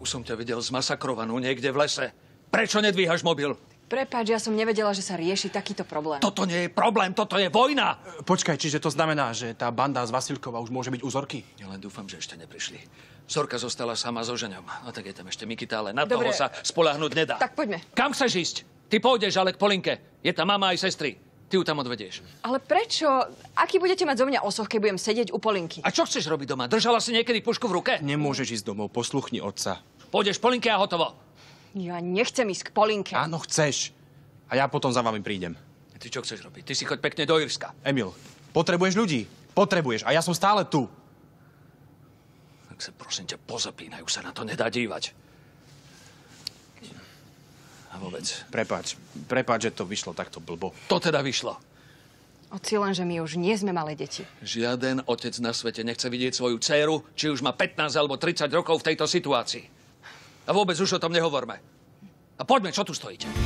Už som ťa videl zmasakrovanú niekde v lese. Prečo nedvíhaš mobil? Prepač, ja som nevedela, že sa rieši takýto problém. Toto nie je problém, toto je vojna! E, počkaj, čiže to znamená, že tá banda z Vasilkova už môže byť u Zorky? Ja len dúfam, že ešte neprišli. Zorka zostala sama so ženom. A tak je tam ešte Mikita, ale na Dobre. toho sa spolahnuť nedá. Tak poďme. Kam chceš ísť? Ty pôjdeš, ale k Polinke. Je tam mama aj sestry. Ty ju tam odvedieš. Ale prečo? Aký budete mať zo mňa osoch, keď budem sedieť u Polinky? A čo chceš robiť doma? Držala si niekedy pušku v ruke? Nemôžeš ísť domov, posluchni otca. Pôjdeš Polinke a hotovo. Ja nechcem ísť k Polinke. Áno, chceš. A ja potom za vami prídem. A ty čo chceš robiť? Ty si choď pekne do Irska. Emil, potrebuješ ľudí. Potrebuješ. A ja som stále tu. Tak sa prosím ťa, pozapínajú sa na to nedá dívať. Avo vec, prepáč. Prepáč, že to vyšlo takto blbo. To teda vyšlo. Oci len, že my už nie sme malé deti. Žiaden otec na svete nechce vidieť svoju dceru, či už má 15 alebo 30 rokov v tejto situácii. A vôbec už o tom nehovorme. A poďme, čo tu stojíte?